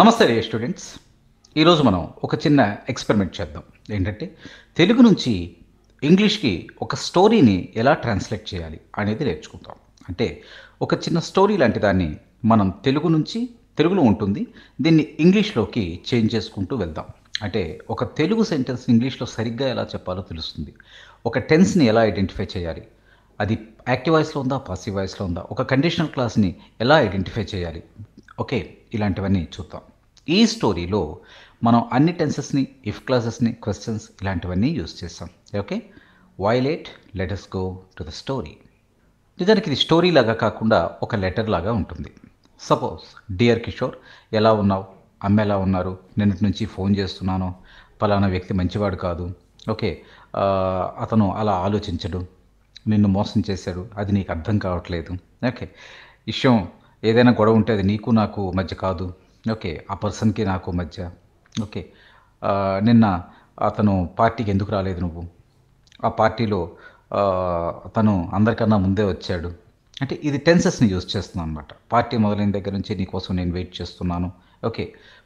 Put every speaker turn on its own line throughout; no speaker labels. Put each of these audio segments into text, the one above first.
నమస్తే రే స్టూడెంట్స్ ఈరోజు మనం ఒక చిన్న ఎక్స్పెరిమెంట్ చేద్దాం ఏంటంటే తెలుగు నుంచి ఇంగ్లీష్కి ఒక స్టోరీని ఎలా ట్రాన్స్లేట్ చేయాలి అనేది నేర్చుకుందాం అంటే ఒక చిన్న స్టోరీ లాంటి దాన్ని మనం తెలుగు నుంచి తెలుగులో ఉంటుంది దీన్ని ఇంగ్లీష్లోకి చేంజ్ చేసుకుంటూ వెళ్దాం అంటే ఒక తెలుగు సెంటెన్స్ ఇంగ్లీష్లో సరిగ్గా ఎలా చెప్పాలో తెలుస్తుంది ఒక టెన్స్ని ఎలా ఐడెంటిఫై చేయాలి అది యాక్టివ్ వాయిస్లో ఉందా పాసివ్ వాయిస్లో ఉందా ఒక కండిషనల్ క్లాస్ని ఎలా ఐడెంటిఫై చేయాలి ఓకే ఇలాంటివన్నీ చూద్దాం ఈ స్టోరీలో మనం అన్ని టెన్సెస్ని ఇఫ్ క్లాసెస్ని క్వశ్చన్స్ ఇలాంటివన్నీ యూజ్ చేస్తాం ఓకే వైలెట్ letters go to the story నిజానికి ఇది స్టోరీ లాగా కాకుండా ఒక లెటర్ లాగా ఉంటుంది సపోజ్ డియర్ కిషోర్ ఎలా ఉన్నావు అమ్మ ఎలా ఉన్నారు నిన్నటి నుంచి ఫోన్ చేస్తున్నాను పలానా వ్యక్తి మంచివాడు కాదు ఓకే అతను అలా ఆలోచించడు నిన్ను మోసం చేశాడు అది నీకు అర్థం కావట్లేదు ఓకే విషయం ఏదైనా గొడవ ఉంటే అది నీకు నాకు మధ్య కాదు ఓకే ఆ పర్సన్కి నాకు మధ్య ఓకే నిన్న అతను పార్టీకి ఎందుకు రాలేదు నువ్వు ఆ పార్టీలో తను అందరికన్నా ముందే వచ్చాడు అంటే ఇది టెన్సెస్ని యూజ్ చేస్తున్నాను అనమాట పార్టీ మొదలైన దగ్గర నుంచి నీకోసం నేను వెయిట్ చేస్తున్నాను ఓకే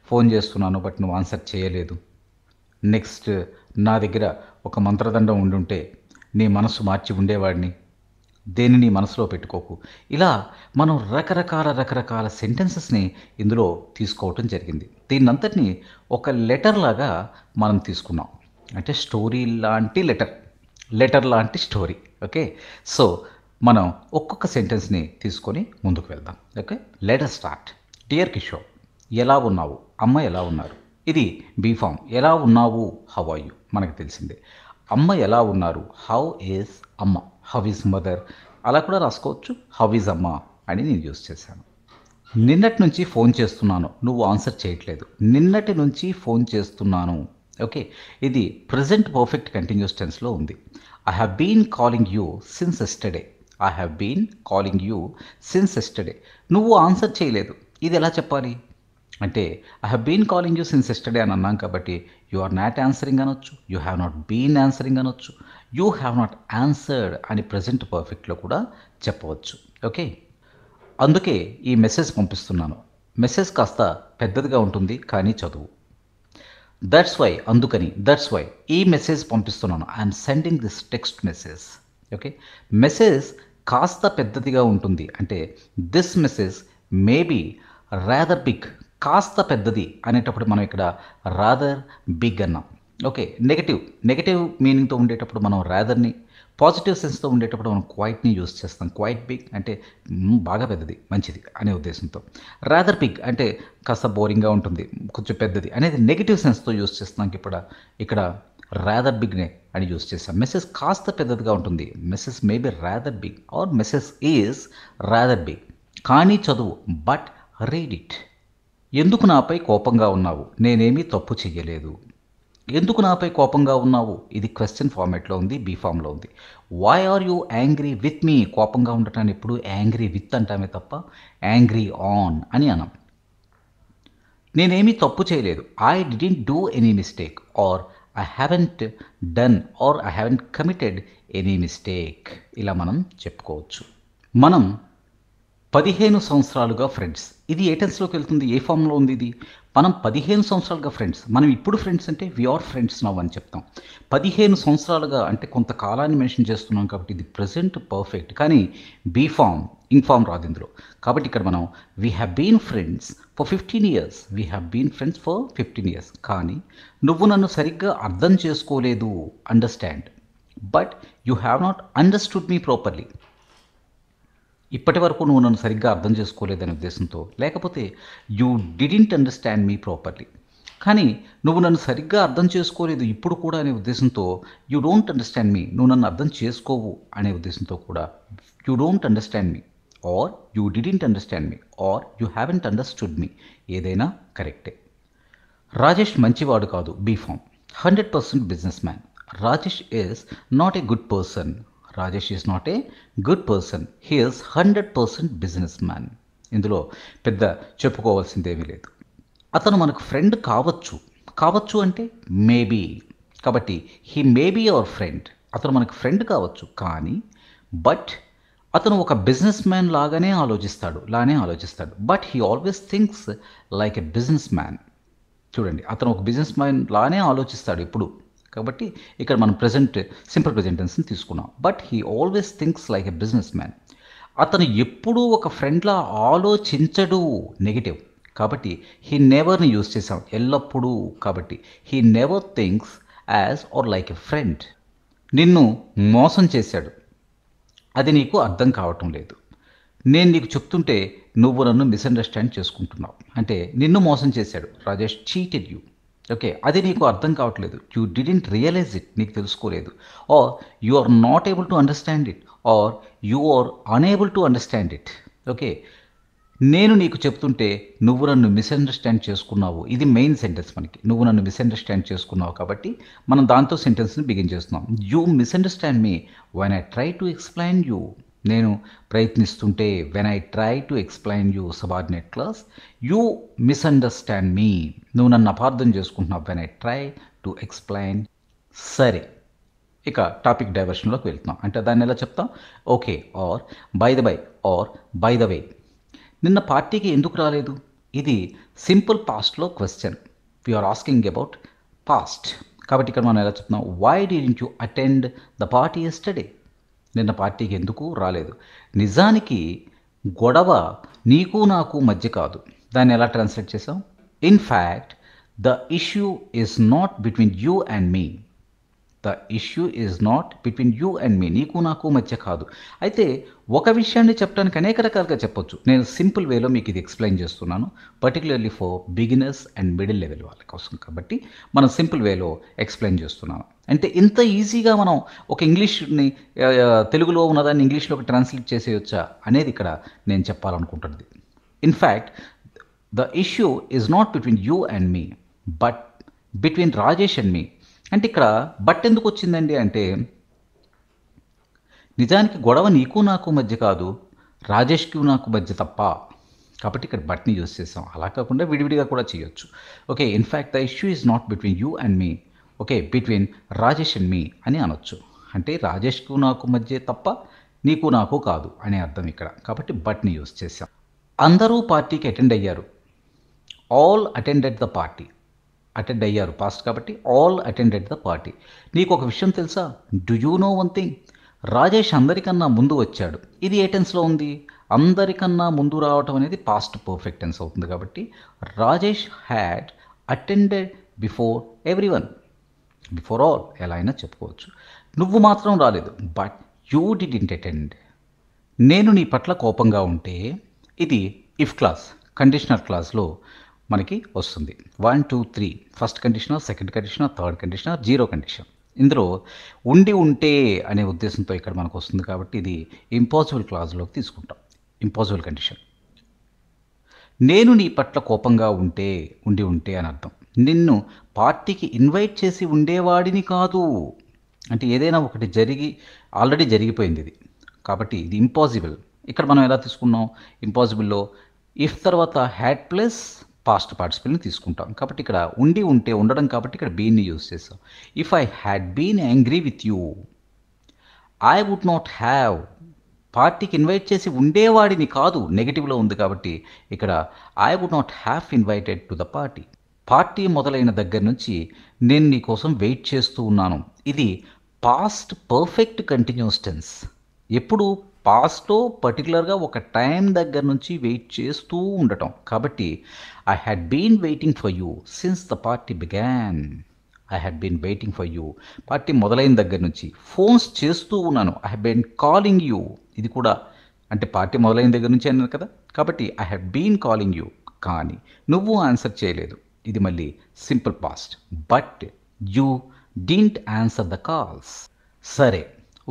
ఫోన్ చేస్తున్నాను బట్ నువ్వు ఆన్సర్ చేయలేదు నెక్స్ట్ నా దగ్గర ఒక మంత్రదండం ఉండుంటే నీ మనసు మార్చి ఉండేవాడిని దేనిని మనసులో పెట్టుకోకు ఇలా మనం రకరకాల రకరకాల సెంటెన్సెస్ని ఇందులో తీసుకోవటం జరిగింది దీన్నంతటిని ఒక లెటర్ లాగా మనం తీసుకున్నాం అంటే స్టోరీ లాంటి లెటర్ లెటర్ లాంటి స్టోరీ ఓకే సో మనం ఒక్కొక్క సెంటెన్స్ని తీసుకొని ముందుకు వెళ్దాం okay letter start dear Kishore ఎలా ఉన్నావు అమ్మ ఎలా ఉన్నారు ఇది బీఫామ్ ఎలా ఉన్నావు హవ్ మనకు తెలిసిందే అమ్మ ఎలా ఉన్నారు హౌ ఈస్ అమ్మ ఈజ్ మదర్ అలా కూడా రాసుకోవచ్చు ఈజ్ అమ్మ అని నేను యూజ్ చేశాను నిన్నటి నుంచి ఫోన్ చేస్తున్నాను నువ్వు ఆన్సర్ చేయట్లేదు నిన్నటి నుంచి ఫోన్ చేస్తున్నాను ఓకే ఇది ప్రజెంట్ పర్ఫెక్ట్ కంటిన్యూస్ టెన్స్లో ఉంది I have been calling you since yesterday I have been calling you since yesterday నువ్వు ఆన్సర్ చేయలేదు ఇది ఎలా చెప్పాలి అంటే I have been calling you since yesterday అని అన్నాం కాబట్టి యు ఆర్ నాట్ ఆన్సరింగ్ అనొచ్చు you have not been answering అనొచ్చు యూ హ్యావ్ నాట్ ఆన్సర్డ్ అని ప్రజెంట్ పర్ఫెక్ట్లో కూడా చెప్పవచ్చు ఓకే అందుకే ఈ మెసేజ్ పంపిస్తున్నాను మెసేజ్ కాస్త పెద్దదిగా ఉంటుంది కానీ చదువు దట్స్ వై అందుకని దట్స్ వై ఈ మెసేజ్ పంపిస్తున్నాను I'm sending this text message okay message కాస్త పెద్దదిగా ఉంటుంది అంటే this message maybe rather big కాస్త పెద్దది అనేటప్పుడు మనం ఇక్కడ రాదర్ బిగ్ అన్నాం ఓకే నెగటివ్ నెగటివ్ మీనింగ్తో ఉండేటప్పుడు మనం రాదర్ని పాజిటివ్ సెన్స్తో ఉండేటప్పుడు మనం క్వైట్ని యూస్ చేస్తాం క్వైట్ బిగ్ అంటే బాగా పెద్దది మంచిది అనే ఉద్దేశంతో రాదర్ బిగ్ అంటే కాస్త బోరింగ్గా ఉంటుంది కొంచెం పెద్దది అనేది నెగిటివ్ సెన్స్తో యూస్ చేస్తాం ఇక్కడ ఇక్కడ రాదర్ బిగ్నే అని యూస్ చేస్తాం మెసేజ్ కాస్త పెద్దదిగా ఉంటుంది message maybe rather big or message is rather big కానీ చదువు బట్ రీడ్ ఇట్ ఎందుకు నాపై కోపంగా ఉన్నావు నేనేమీ తప్పు చేయలేదు ఎందుకు నాపై కోపంగా ఉన్నావు ఇది క్వశ్చన్ ఫార్మేట్లో ఉంది బీ ఫామ్లో ఉంది why are you angry with me కోపంగా ఉండటాన్ని ఎప్పుడు యాంగ్రీ విత్ అంటామే తప్ప యాంగ్రీ ఆన్ అని అనం నేనేమీ తప్పు చేయలేదు I didn't do any mistake or I haven't done or I haven't committed any mistake ఇలా మనం చెప్పుకోవచ్చు మనం పదిహేను సంవత్సరాలుగా ఫ్రెండ్స్ ఇది ఏ టెన్స్లోకి వెళ్తుంది ఏ ఫామ్లో ఉంది ఇది మనం పదిహేను సంవత్సరాలుగా ఫ్రెండ్స్ మనం ఇప్పుడు ఫ్రెండ్స్ అంటే వి ఆర్ ఫ్రెండ్స్ నవ్వు అని చెప్తాం పదిహేను సంవత్సరాలుగా అంటే కొంత కాలాన్ని మెన్షన్ చేస్తున్నాం కాబట్టి ఇది ప్రజెంట్ పర్ఫెక్ట్ కానీ బీఫామ్ ఇన్ఫామ్ రాదు ఇందులో కాబట్టి ఇక్కడ మనం we have been friends for fifteen years we have been friends for fifteen years కానీ నువ్వు నన్ను సరిగ్గా అర్థం చేసుకోలేదు understand but you have not understood me properly ఇప్పటి వరకు నువ్వు నన్ను సరిగ్గా అర్థం చేసుకోలేదనే ఉద్దేశంతో లేకపోతే you didn't understand me properly కానీ నువ్వు నన్ను సరిగ్గా అర్థం చేసుకోలేదు ఇప్పుడు కూడా అనే ఉద్దేశంతో యూ డోంట్ అండర్స్టాండ్ మీ నువ్వు నన్ను అర్థం చేసుకోవు అనే ఉద్దేశంతో కూడా you don't understand me or you didn't understand me or you haven't understood me ఏదైనా కరెక్టే రాజేష్ మంచివాడు కాదు be form hundred percent business man Rajesh is not a good person Rajesh is not a good person is hundred percent business man ఇందులో పెద్ద చెప్పుకోవాల్సిందేమీ లేదు అతను మనకు friend కావచ్చు కావచ్చు అంటే మేబీ కాబట్టి హీ మేబీ అవర్ ఫ్రెండ్ అతను మనకు ఫ్రెండ్ కావచ్చు కానీ బట్ అతను ఒక బిజినెస్ మ్యాన్ లాగానే ఆలోచిస్తాడు లానే ఆలోచిస్తాడు but he always thinks like a business man చూడండి అతను ఒక బిజినెస్ మ్యాన్ లానే ఆలోచిస్తాడు ఇప్పుడు కాబట్టి ఇక్కడ మనం ప్రజెంట్ సింపుల్ ప్రజెంటెన్స్ని తీసుకున్నాం but he always thinks like a business man అతను ఎప్పుడూ ఒక ఫ్రెండ్లా ఆలోచించడు నెగిటివ్ కాబట్టి హీ నెవర్ని యూజ్ చేసాం ఎల్లప్పుడూ కాబట్టి he never thinks as or like a friend నిన్ను మోసం చేశాడు అది నీకు అర్థం కావటం లేదు నేను నీకు చెప్తుంటే నువ్వు నన్ను మిస్అండర్స్టాండ్ చేసుకుంటున్నావు అంటే నిన్ను మోసం చేశాడు రాజేష్ చీటెడ్ యూ ఓకే అది నీకు అర్థం కావట్లేదు యూ డిడెంట్ రియలైజ్ ఇట్ నీకు తెలుసుకోలేదు or you are not able to understand it or you are unable to understand it okay నేను నీకు చెప్తుంటే నువ్వు నన్ను మిస్అండర్స్టాండ్ చేసుకున్నావు ఇది మెయిన్ సెంటెన్స్ మనకి నువ్వు నన్ను మిస్అండర్స్టాండ్ చేసుకున్నావు కాబట్టి మనం దాంతో సెంటెన్స్ని బిగిన్ చేస్తున్నాం you misunderstand me when I try to explain you నేను ప్రయత్నిస్తుంటే when I try to explain you subordinate clause you misunderstand me నువ్వు నన్ను అపార్థం చేసుకుంటున్నావు when I try to explain సరే ఇక టాపిక్ డైవర్షన్లోకి వెళ్తున్నాం అంటే దాన్ని ఎలా చెప్తాం okay or by the by or by the way నిన్న పార్టీకి ఎందుకు రాలేదు ఇది సింపుల్ పాస్ట్లో question are asking about past కాబట్టి ఇక్కడ మనం ఎలా చెప్తున్నాం why did you attend the party yesterday నిన్న పార్టీకి ఎందుకు రాలేదు నిజానికి గొడవ నీకు నాకు మధ్య కాదు దాన్ని ఎలా ట్రాన్స్లేట్ చేసాం in fact the issue is not between you and me the issue is not between you and me నీకు నాకు మధ్య కాదు అయితే ఒక విషయాన్ని చెప్పడానికి అనేక రకాలుగా చెప్పొచ్చు నేను సింపుల్ వేలో మీకు ఇది ఎక్స్ప్లెయిన్ చేస్తున్నాను particularly for beginners and middle level వాళ్ళ కోసం కాబట్టి మనం సింపుల్ వేలో ఎక్స్ప్లెయిన్ చేస్తున్నాను అంటే ఇంత ఈజీగా మనం ఒక ఇంగ్లీష్ని తెలుగులో ఉన్నదాన్ని ఇంగ్లీష్లోకి ట్రాన్స్లేట్ చేసేయొచ్చా అనేది ఇక్కడ నేను చెప్పాలనుకుంటున్నది in fact the issue is not between you and me but between Rajesh and me అంటే ఇక్కడ బట్ ఎందుకు వచ్చిందండి అంటే నిజానికి గొడవ నీకు నాకు మధ్య కాదు రాజేష్కి నాకు మధ్య తప్ప కాబట్టి ఇక్కడ బట్ని యూజ్ చేసాం అలా కాకుండా విడివిడిగా కూడా చేయొచ్చు okay in fact the issue is not between you and me okay between Rajesh and me అని అనొచ్చు అంటే రాజేష్కు నాకు మధ్య తప్ప నీకు నాకు కాదు అనే అర్థం ఇక్కడ కాబట్టి బట్ని యూజ్ చేసాం అందరూ పార్టీకి అటెండ్ అయ్యారు all attended the party attend అయ్యారు పాస్ట్ కాబట్టి ఆల్ అటెండెడ్ ద పార్టీ నీకు ఒక విషయం తెలుసా do you know one thing Rajesh అందరికన్నా ముందు వచ్చాడు ఇది ఏ టెన్స్లో ఉంది అందరికన్నా ముందు రావటం అనేది పాస్ట్ పర్ఫెక్ట్ టెన్స్ అవుతుంది కాబట్టి Rajesh had attended before every one before all ఎలా అయినా చెప్పుకోవచ్చు నువ్వు మాత్రం రాలేదు బట్ యూ ఇంట్ అటెండ్ నేను నీ పట్ల కోపంగా ఉంటే ఇది ఇఫ్ క్లాస్ కండిషనర్ క్లాస్లో మనకి వస్తుంది one two three first conditioner second conditioner third conditioner zero condition ఇందులో ఉండి ఉంటే అనే ఉద్దేశంతో ఇక్కడ మనకు వస్తుంది కాబట్టి ఇది ఇంపాసిబుల్ క్లాజ్లోకి తీసుకుంటాం ఇంపాసిబుల్ కండిషన్ నేను నీ పట్ల కోపంగా ఉంటే ఉండి ఉంటే అని అర్థం నిన్ను పార్టీకి ఇన్వైట్ చేసి ఉండేవాడిని కాదు అంటే ఏదైనా ఒకటి జరిగి ఆల్రెడీ జరిగిపోయింది ఇది కాబట్టి ఇది ఇంపాసిబుల్ ఇక్కడ మనం ఎలా తీసుకున్నాం ఇంపాసిబుల్లో ఇఫ్ తర్వాత హ్యాడ్ ప్లస్ పాస్ట్ పార్టిసిపల్ని తీసుకుంటాం కాబట్టి ఇక్కడ ఉండి ఉంటే ఉండడం కాబట్టి ఇక్కడ బీన్ని యూజ్ చేస్తాం if I had been angry with you I would not have పార్టీకి ఇన్వైట్ చేసి ఉండేవాడిని కాదు నెగిటివ్లో ఉంది కాబట్టి ఇక్కడ I would not have invited to the party పార్టీ మొదలైన దగ్గర నుంచి నేను నీ కోసం వెయిట్ చేస్తూ ఉన్నాను ఇది పాస్ట్ పర్ఫెక్ట్ కంటిన్యూస్ టెన్స్ ఎప్పుడు పాస్ట్లో పర్టికులర్గా ఒక టైం దగ్గర నుంచి వెయిట్ చేస్తూ ఉండటం కాబట్టి I had been waiting for you since the party began I had been waiting for you party మొదలైన దగ్గర నుంచి ఫోన్స్ చేస్తూ ఉన్నాను I have been calling you ఇది కూడా అంటే పార్టీ మొదలైన దగ్గర నుంచి అన్నారు కదా కాబట్టి I have been calling you కానీ నువ్వు ఆన్సర్ చేయలేదు ఇది మళ్ళీ simple past but you didn't answer the calls సరే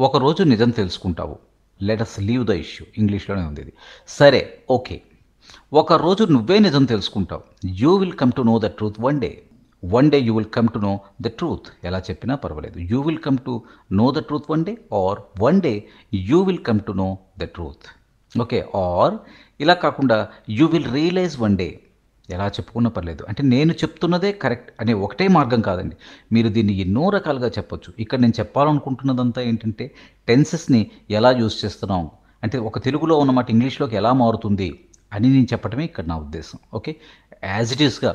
ఒకరోజు నిజం తెలుసుకుంటావు let us leave the issue ఇంగ్లీష్లోనే ఉంది ఇది సరే ఓకే ఒకరోజు నువ్వే నిజం తెలుసుకుంటావు you will come to know the truth one day one day you will come to know the truth ఎలా చెప్పినా పర్వాలేదు you will come to know the truth one day or one day you will come to know the truth okay or ఇలా కాకుండా you will realise one day ఎలా చెప్పుకున్నా పర్లేదు అంటే నేను చెప్తున్నదే కరెక్ట్ అనే ఒకటే మార్గం కాదండి మీరు దీన్ని ఎన్నో రకాలుగా చెప్పొచ్చు ఇక్కడ నేను చెప్పాలనుకుంటున్నదంతా ఏంటంటే టెన్సెస్ని ఎలా యూజ్ చేస్తున్నాం అంటే ఒక తెలుగులో ఉన్నమాట ఇంగ్లీష్లోకి ఎలా మారుతుంది అని నేను చెప్పడమే ఇక్కడ నా ఉద్దేశం ఓకే యాజ్ ఇట్ ఈస్గా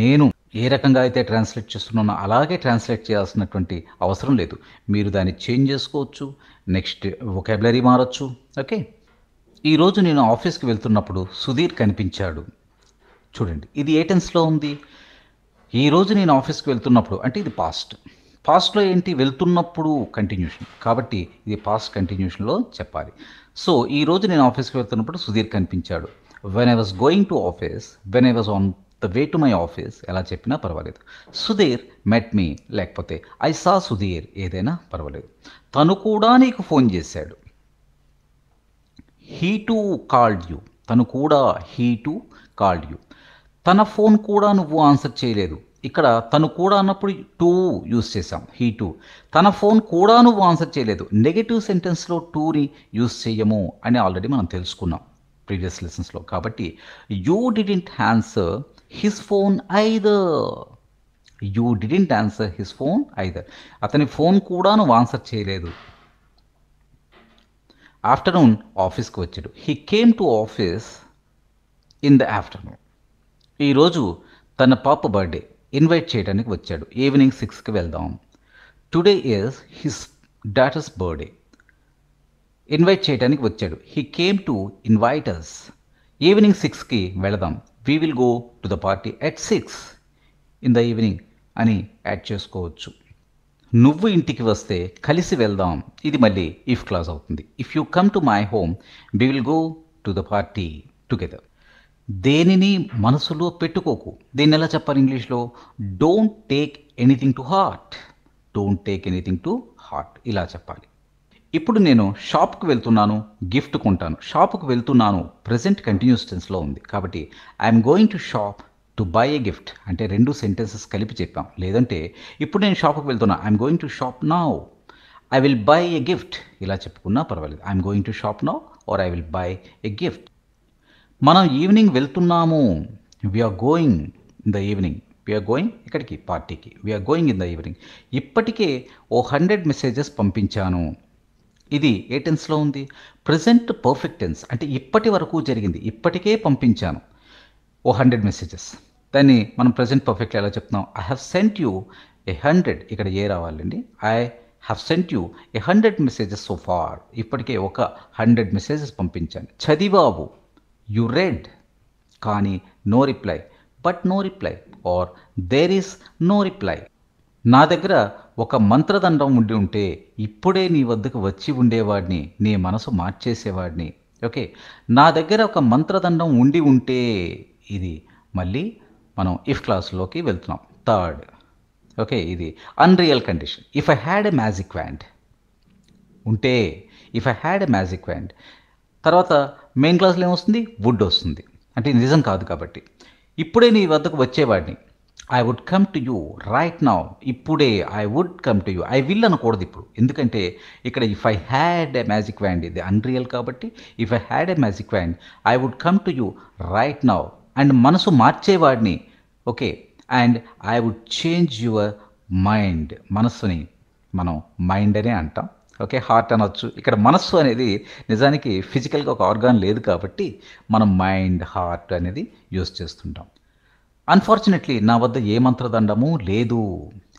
నేను ఏ రకంగా అయితే ట్రాన్స్లేట్ చేస్తున్నానో అలాగే ట్రాన్స్లేట్ చేయాల్సినటువంటి అవసరం లేదు మీరు దాన్ని చేంజ్ చేసుకోవచ్చు నెక్స్ట్ ఒకాబులరీ మారచ్చు ఓకే ఈరోజు నేను ఆఫీస్కి వెళ్తున్నప్పుడు సుధీర్ కనిపించాడు చూడండి ఇది ఏ టెన్స్లో ఉంది ఈరోజు నేను ఆఫీస్కి వెళ్తున్నప్పుడు అంటే ఇది పాస్ట్ పాస్ట్లో ఏంటి వెళ్తున్నప్పుడు కంటిన్యూషన్ కాబట్టి ఇది పాస్ట్ కంటిన్యూషన్లో చెప్పాలి సో ఈరోజు నేను ఆఫీస్కి వెళ్తున్నప్పుడు సుధీర్ కనిపించాడు when I was going to office when I was on the way to my office ఎలా చెప్పినా పర్వాలేదు సుధీర్ మెట్ మీ లేకపోతే ఐ సా సుధీర్ ఏదైనా పర్వాలేదు తను కూడా నీకు ఫోన్ చేశాడు హీ టు కాల్డ్ యూ తను కూడా హీ టు కాల్డ్ యూ తన ఫోన్ కూడా నువ్వు ఆన్సర్ చేయలేదు ఇక్కడ తను కూడా అన్నప్పుడు టూ యూస్ చేసాం హీ టూ తన ఫోన్ కూడా నువ్వు ఆన్సర్ చేయలేదు నెగిటివ్ సెంటెన్స్లో టూని యూస్ చేయము అని ఆల్రెడీ మనం తెలుసుకున్నాం ప్రీవియస్ లెసన్స్లో కాబట్టి you didn't answer his phone either you didn't answer his phone either అతని ఫోన్ కూడా నువ్వు ఆన్సర్ చేయలేదు ఆఫ్టర్నూన్ ఆఫీస్కి వచ్చాడు he came to office in the afternoon ఈరోజు తన పాప బర్త్డే ఇన్వైట్ చేయడానికి వచ్చాడు ఈవినింగ్ సిక్స్కి వెళ్దాం today is his daughter's birthday invite చేయడానికి వచ్చాడు he came to invite us evening సిక్స్కి వెళదాం we will go to the party at six in the evening అని యాడ్ చేసుకోవచ్చు నువ్వు ఇంటికి వస్తే కలిసి వెళ్దాం ఇది మళ్ళీ ఇఫ్ క్లాజ్ అవుతుంది if you come to my home we will go to the party together దేనిని మనసులో పెట్టుకోకు దీన్ని ఎలా చెప్పాలి ఇంగ్లీష్లో don't take anything to heart don't take anything to heart ఇలా చెప్పాలి ఇప్పుడు నేను షాప్కి వెళ్తున్నాను గిఫ్ట్ కొంటాను షాప్కి వెళ్తున్నాను ప్రజెంట్ కంటిన్యూస్ టెన్స్లో ఉంది కాబట్టి I'm going to shop to buy a gift అంటే రెండు సెంటెన్సెస్ కలిపి చెప్పాం లేదంటే ఇప్పుడు నేను షాప్కి వెళ్తున్నా I'm going to shop now I will buy a gift ఇలా చెప్పుకున్నా పర్వాలేదు I'm going to shop now or I will buy a gift మనం ఈవినింగ్ వెళ్తున్నాము we're going in the evening we're going ఇక్కడికి పార్టీకి we're going in the evening ఇప్పటికే a hundred messages పంపించాను ఇది ఏ టెన్స్లో ఉంది ప్రజెంట్ పర్ఫెక్ట్ టెన్స్ అంటే ఇప్పటి వరకు జరిగింది ఇప్పటికే పంపించాను ఓ హండ్రెడ్ మెసేజెస్ దాన్ని మనం ప్రజెంట్ పర్ఫెక్ట్ ఎలా చెప్తున్నాం I have sent you a hundred ఇక్కడ ఏ రావాలండి I have sent you a hundred messages so far ఇప్పటికే ఒక హండ్రెడ్ మెసేజెస్ పంపించాను చదివాబు యు రెడ్ కానీ no reply but no reply or there is no reply నా దగ్గర ఒక మంత్రదండం ఉండి ఉంటే ఇప్పుడే నీ వద్దకు వచ్చి ఉండేవాడిని నీ మనసు మార్చేసేవాడిని ఓకే నా దగ్గర ఒక మంత్రదండం ఉండి ఉంటే ఇది మళ్ళీ మనం ఇఫ్ క్లాస్లోకి వెళ్తున్నాం థర్డ్ ఓకే ఇది unreal condition if I had a magic wand ఉంటే if I had a magic wand తర్వాత మెయిన్ క్లాస్లో ఏమొస్తుంది వుడ్ వస్తుంది అంటే నిజం కాదు కాబట్టి ఇప్పుడే నీ వద్దకు వచ్చేవాడిని I would come to you right now ఇప్పుడే I would come to you I will అనకూడదు ఇప్పుడు ఎందుకంటే ఇక్కడ if I had a magic wand ఇది అన్రియల్ కాబట్టి if I had a magic wand I would come to you right now and మనసు మార్చేవాడిని okay and I would change your mind మనసుని మనం మైండ్ అనే అంటాం ఓకే హార్ట్ అనొచ్చు ఇక్కడ మనస్సు అనేది నిజానికి ఫిజికల్గా ఒక ఆర్గాన్ లేదు కాబట్టి మనం మైండ్ హార్ట్ అనేది యూజ్ చేస్తుంటాం అన్ఫార్చునేట్లీ నా వద్ద ఏ మంత్రదండము లేదు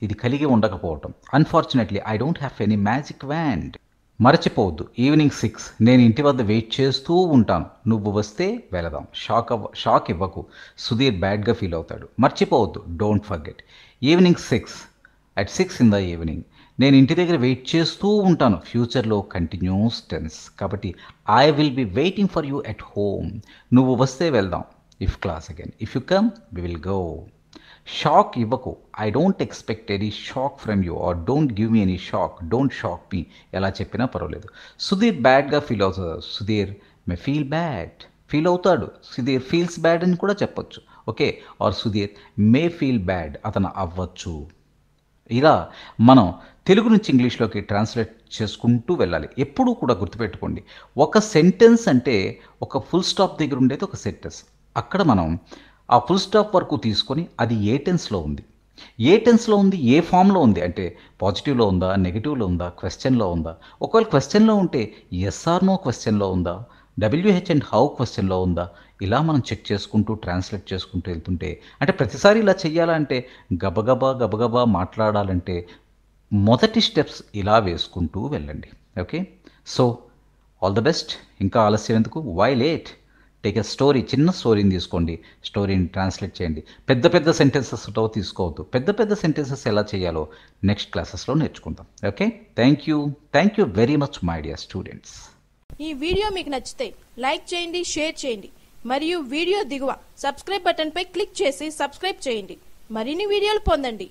ఇది కలిగి ఉండకపోవటం unfortunately I don't have any magic wand మరచిపోవద్దు ఈవినింగ్ సిక్స్ నేను ఇంటి వద్ద వెయిట్ చేస్తూ ఉంటాను నువ్వు వస్తే వెళదాం షాక్ అవ్వ షాక్ ఇవ్వకు సుధీర్ బ్యాడ్గా ఫీల్ అవుతాడు మర్చిపోవద్దు don't forget evening six at six in the evening నేను ఇంటి దగ్గర వెయిట్ చేస్తూ ఉంటాను ఫ్యూచర్లో కంటిన్యూస్ టెన్స్ కాబట్టి I will be waiting for you at home నువ్వు వస్తే వెళ్దాం if clause again if you come we will go shock ఇవ్వకు I don't expect any shock from you or don't give me any shock don't shock me ఎలా చెప్పినా పర్వాలేదు సుధీర్ బ్యాడ్గా feel అవుతుంది Sudhir may feel bad feel అవుతాడు Sudhir feels bad అని కూడా చెప్పొచ్చు okay or Sudhir may feel bad అతను అవ్వచ్చు ఇలా మనం తెలుగు నుంచి ఇంగ్లీష్లోకి ట్రాన్స్లేట్ చేసుకుంటూ వెళ్ళాలి ఎప్పుడూ కూడా గుర్తుపెట్టుకోండి ఒక సెంటెన్స్ అంటే ఒక ఫుల్ స్టాప్ దగ్గర ఉండేది ఒక సెంటెన్స్ అక్కడ మనం ఆ ఫుల్ స్టాప్ వరకు తీసుకొని అది ఏ టెన్స్లో ఉంది ఏ టెన్స్లో ఉంది ఏ ఫామ్లో ఉంది అంటే పాజిటివ్లో ఉందా నెగిటివ్లో ఉందా క్వశ్చన్లో ఉందా ఒకవేళ క్వశ్చన్లో ఉంటే ఎస్ఆర్ నో క్వశ్చన్లో ఉందా డబ్ల్యూహెచ్ అండ్ హౌ క్వశ్చన్లో ఉందా ఇలా మనం చెక్ చేసుకుంటూ ట్రాన్స్లేట్ చేసుకుంటూ వెళ్తుంటే అంటే ప్రతిసారి ఇలా చేయాలంటే గబగబా గబగబా మాట్లాడాలంటే మొదటి స్టెప్స్ ఇలా వేసుకుంటూ వెళ్ళండి okay so all the best ఇంకా ఆలస్యం ఎందుకు why late take a story చిన్న స్టోరీని తీసుకోండి స్టోరీని ట్రాన్స్లేట్ చేయండి పెద్ద పెద్ద సెంటెన్సెస్తో తీసుకోవద్దు పెద్ద పెద్ద సెంటెన్సెస్ ఎలా చేయాలో నెక్స్ట్ క్లాసెస్లో నేర్చుకుందాం okay thank you thank you very much my dear students ఈ వీడియో మీకు నచ్చితే లైక్ చేయండి షేర్ చేయండి మరియు వీడియో దిగువ సబ్స్క్రైబ్ బటన్పై క్లిక్ చేసి సబ్స్క్రైబ్ చేయండి మరిన్ని వీడియోలు పొందండి